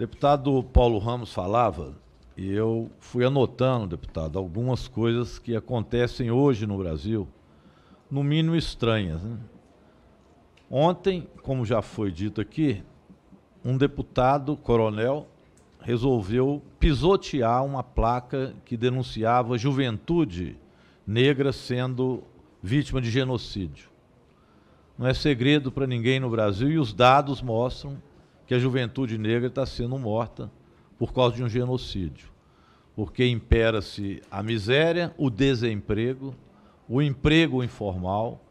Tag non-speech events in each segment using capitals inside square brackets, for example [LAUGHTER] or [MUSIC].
deputado Paulo Ramos falava, e eu fui anotando, deputado, algumas coisas que acontecem hoje no Brasil, no mínimo estranhas. Né? Ontem, como já foi dito aqui, um deputado, coronel, resolveu pisotear uma placa que denunciava juventude negra sendo vítima de genocídio. Não é segredo para ninguém no Brasil e os dados mostram que a juventude negra está sendo morta por causa de um genocídio. Porque impera-se a miséria, o desemprego, o emprego informal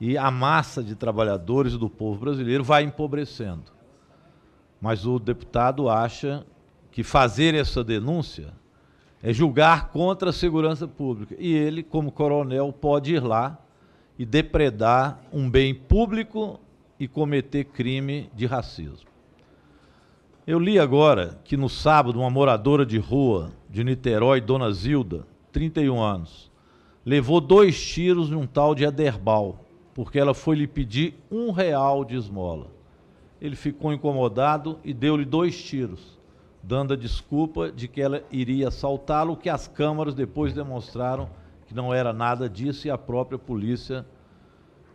e a massa de trabalhadores do povo brasileiro vai empobrecendo. Mas o deputado acha que fazer essa denúncia é julgar contra a segurança pública. E ele, como coronel, pode ir lá e depredar um bem público e cometer crime de racismo. Eu li agora que no sábado uma moradora de rua de Niterói, Dona Zilda, 31 anos, levou dois tiros de um tal de Aderbal porque ela foi lhe pedir um real de esmola. Ele ficou incomodado e deu-lhe dois tiros, dando a desculpa de que ela iria assaltá-lo, que as câmaras depois demonstraram que não era nada disso e a própria polícia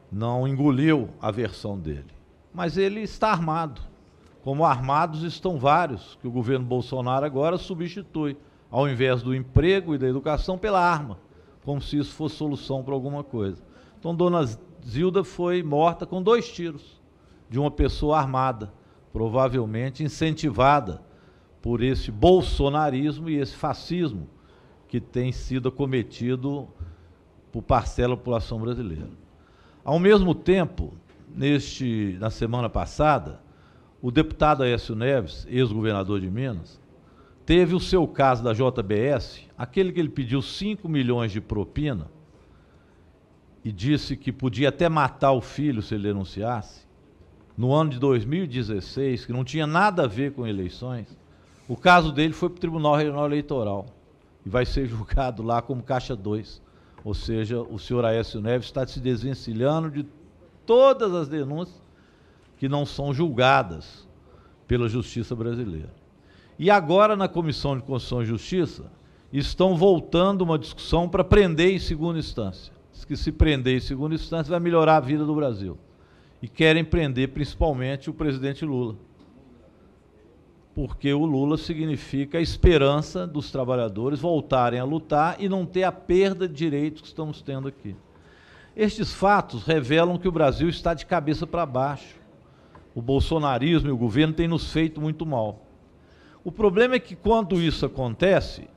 não engoliu a versão dele. Mas ele está armado como armados estão vários, que o governo Bolsonaro agora substitui, ao invés do emprego e da educação, pela arma, como se isso fosse solução para alguma coisa. Então, Dona Zilda foi morta com dois tiros de uma pessoa armada, provavelmente incentivada por esse bolsonarismo e esse fascismo que tem sido cometido por parcela da população brasileira. Ao mesmo tempo, neste, na semana passada, o deputado Aécio Neves, ex-governador de Minas, teve o seu caso da JBS, aquele que ele pediu 5 milhões de propina e disse que podia até matar o filho se ele denunciasse, no ano de 2016, que não tinha nada a ver com eleições, o caso dele foi para o Tribunal Regional Eleitoral e vai ser [LAUGHS] julgado lá como Caixa 2. Ou seja, o senhor Aécio Neves está se desvencilhando de todas as denúncias que não são julgadas pela justiça brasileira. E agora, na Comissão de Constituição e Justiça, estão voltando uma discussão para prender em segunda instância. Diz que se prender em segunda instância vai melhorar a vida do Brasil. E querem prender principalmente o presidente Lula. Porque o Lula significa a esperança dos trabalhadores voltarem a lutar e não ter a perda de direitos que estamos tendo aqui. Estes fatos revelam que o Brasil está de cabeça para baixo o bolsonarismo e o governo têm nos feito muito mal. O problema é que quando isso acontece,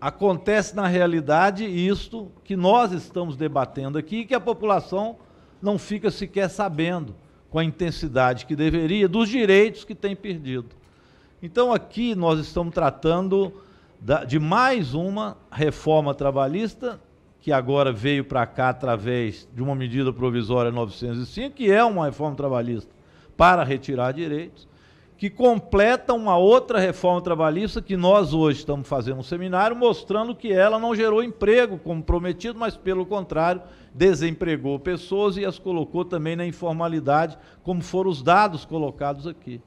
acontece na realidade isto que nós estamos debatendo aqui e que a população não fica sequer sabendo com a intensidade que deveria dos direitos que tem perdido. Então aqui nós estamos tratando de mais uma reforma trabalhista que agora veio para cá através de uma medida provisória 905, que é uma reforma trabalhista para retirar direitos, que completa uma outra reforma trabalhista que nós hoje estamos fazendo um seminário mostrando que ela não gerou emprego como prometido, mas pelo contrário, desempregou pessoas e as colocou também na informalidade, como foram os dados colocados aqui.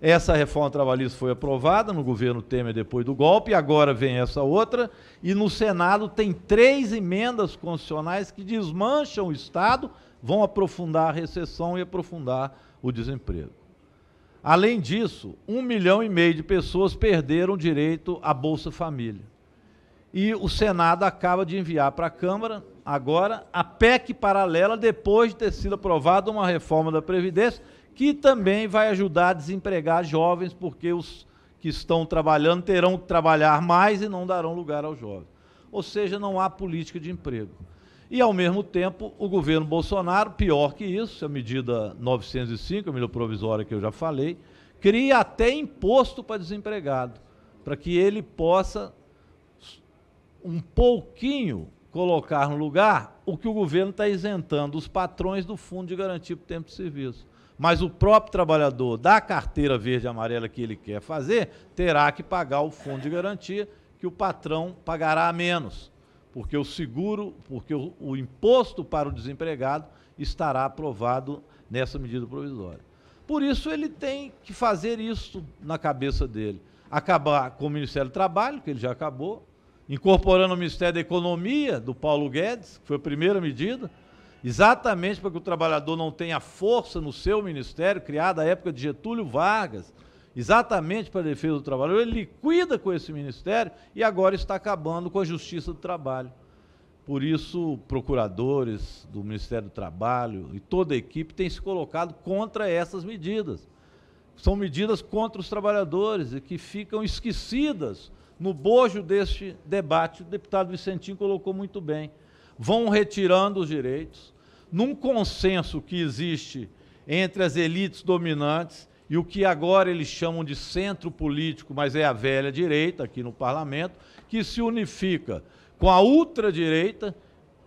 Essa reforma trabalhista foi aprovada no governo Temer depois do golpe, agora vem essa outra, e no Senado tem três emendas constitucionais que desmancham o Estado, vão aprofundar a recessão e aprofundar o desemprego. Além disso, um milhão e meio de pessoas perderam direito à Bolsa Família. E o Senado acaba de enviar para a Câmara, agora, a PEC paralela, depois de ter sido aprovada uma reforma da Previdência, que também vai ajudar a desempregar jovens, porque os que estão trabalhando terão que trabalhar mais e não darão lugar aos jovens. Ou seja, não há política de emprego. E, ao mesmo tempo, o governo Bolsonaro, pior que isso, a medida 905, a medida provisória que eu já falei, cria até imposto para desempregado, para que ele possa um pouquinho colocar no lugar o que o governo está isentando os patrões do fundo de garantia o tempo de serviço. Mas o próprio trabalhador da carteira verde e amarela que ele quer fazer terá que pagar o fundo de garantia que o patrão pagará a menos porque o seguro, porque o, o imposto para o desempregado estará aprovado nessa medida provisória. Por isso ele tem que fazer isso na cabeça dele. Acabar com o Ministério do Trabalho, que ele já acabou, incorporando o Ministério da Economia, do Paulo Guedes, que foi a primeira medida, exatamente para que o trabalhador não tenha força no seu ministério, criado à época de Getúlio Vargas, exatamente para a defesa do trabalhador, ele liquida com esse ministério e agora está acabando com a justiça do trabalho. Por isso, procuradores do Ministério do Trabalho e toda a equipe têm se colocado contra essas medidas. São medidas contra os trabalhadores e que ficam esquecidas no bojo deste debate. O deputado Vicentinho colocou muito bem. Vão retirando os direitos, num consenso que existe entre as elites dominantes e o que agora eles chamam de centro político, mas é a velha direita aqui no parlamento, que se unifica com a ultradireita,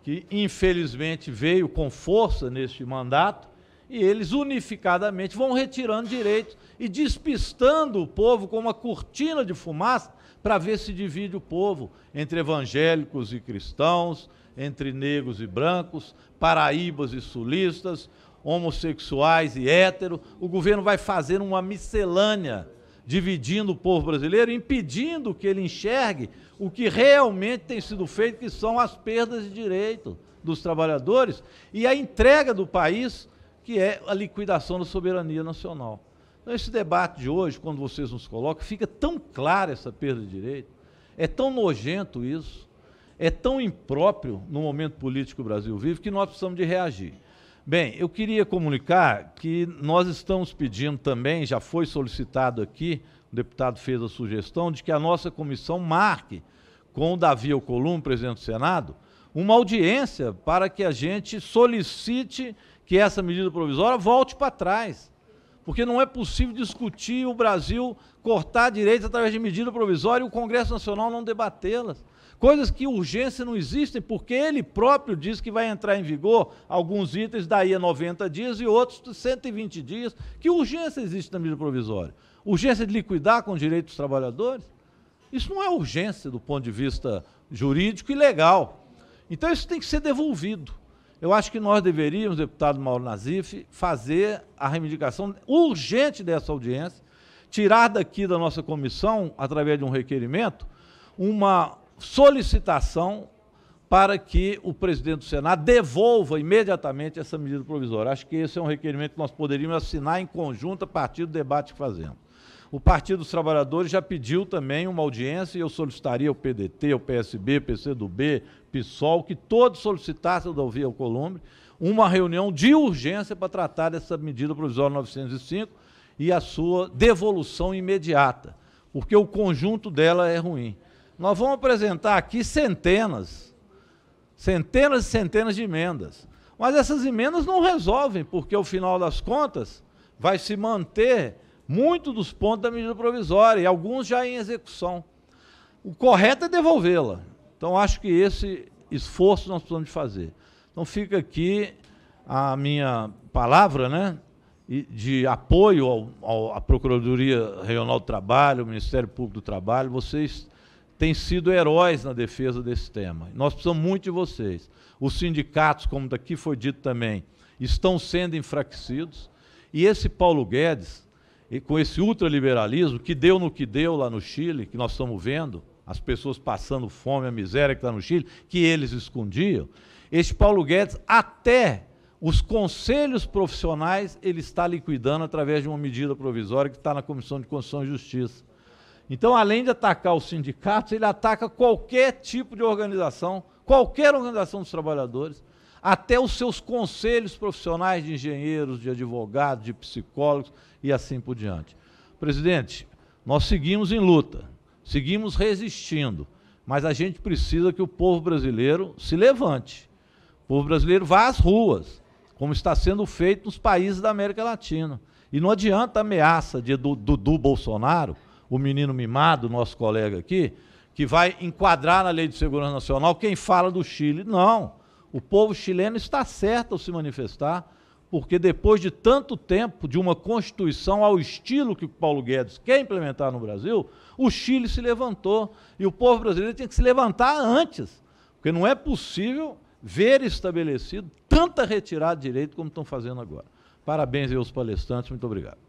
que infelizmente veio com força neste mandato, e eles unificadamente vão retirando direitos e despistando o povo com uma cortina de fumaça para ver se divide o povo entre evangélicos e cristãos, entre negros e brancos, paraíbas e sulistas, homossexuais e héteros. O governo vai fazer uma miscelânea, dividindo o povo brasileiro, impedindo que ele enxergue o que realmente tem sido feito, que são as perdas de direito dos trabalhadores e a entrega do país, que é a liquidação da soberania nacional. Então, esse debate de hoje, quando vocês nos colocam, fica tão clara essa perda de direito, é tão nojento isso, é tão impróprio no momento político que o Brasil vive, que nós precisamos de reagir. Bem, eu queria comunicar que nós estamos pedindo também, já foi solicitado aqui, o deputado fez a sugestão, de que a nossa comissão marque com o Davi Alcolum, presidente do Senado, uma audiência para que a gente solicite que essa medida provisória volte para trás. Porque não é possível discutir o Brasil cortar direitos através de medida provisória e o Congresso Nacional não debatê-las. Coisas que urgência não existem, porque ele próprio diz que vai entrar em vigor alguns itens daí a 90 dias e outros 120 dias. Que urgência existe na medida provisória? Urgência de liquidar com direitos dos trabalhadores? Isso não é urgência do ponto de vista jurídico e legal. Então isso tem que ser devolvido. Eu acho que nós deveríamos, deputado Mauro Nazif, fazer a reivindicação urgente dessa audiência, tirar daqui da nossa comissão, através de um requerimento, uma solicitação para que o presidente do Senado devolva imediatamente essa medida provisória. Acho que esse é um requerimento que nós poderíamos assinar em conjunto a partir do debate que fazemos. O Partido dos Trabalhadores já pediu também uma audiência e eu solicitaria ao PDT, ao PSB, PCdoB, PSOL, que todos solicitassem da Ouvir ao uma reunião de urgência para tratar dessa medida provisória 905 e a sua devolução imediata, porque o conjunto dela é ruim. Nós vamos apresentar aqui centenas, centenas e centenas de emendas. Mas essas emendas não resolvem, porque o final das contas vai se manter muito dos pontos da medida provisória e alguns já em execução. O correto é devolvê-la. Então acho que esse esforço nós precisamos fazer. Então fica aqui a minha palavra, né? de apoio ao, ao, à Procuradoria Regional do Trabalho, ao Ministério Público do Trabalho, vocês têm sido heróis na defesa desse tema. Nós precisamos muito de vocês. Os sindicatos, como daqui foi dito também, estão sendo enfraquecidos. E esse Paulo Guedes, com esse ultraliberalismo, que deu no que deu lá no Chile, que nós estamos vendo, as pessoas passando fome, a miséria que está no Chile, que eles escondiam, este Paulo Guedes até os conselhos profissionais ele está liquidando através de uma medida provisória que está na Comissão de Constituição e Justiça. Então, além de atacar os sindicatos, ele ataca qualquer tipo de organização, qualquer organização dos trabalhadores, até os seus conselhos profissionais de engenheiros, de advogados, de psicólogos e assim por diante. Presidente, nós seguimos em luta, seguimos resistindo, mas a gente precisa que o povo brasileiro se levante. O povo brasileiro vá às ruas, como está sendo feito nos países da América Latina. E não adianta a ameaça de, do, do, do Bolsonaro o menino mimado, nosso colega aqui, que vai enquadrar na Lei de Segurança Nacional quem fala do Chile. Não. O povo chileno está certo ao se manifestar, porque depois de tanto tempo de uma Constituição ao estilo que o Paulo Guedes quer implementar no Brasil, o Chile se levantou. E o povo brasileiro tinha que se levantar antes, porque não é possível ver estabelecido tanta retirada de direito como estão fazendo agora. Parabéns aos palestrantes, muito obrigado.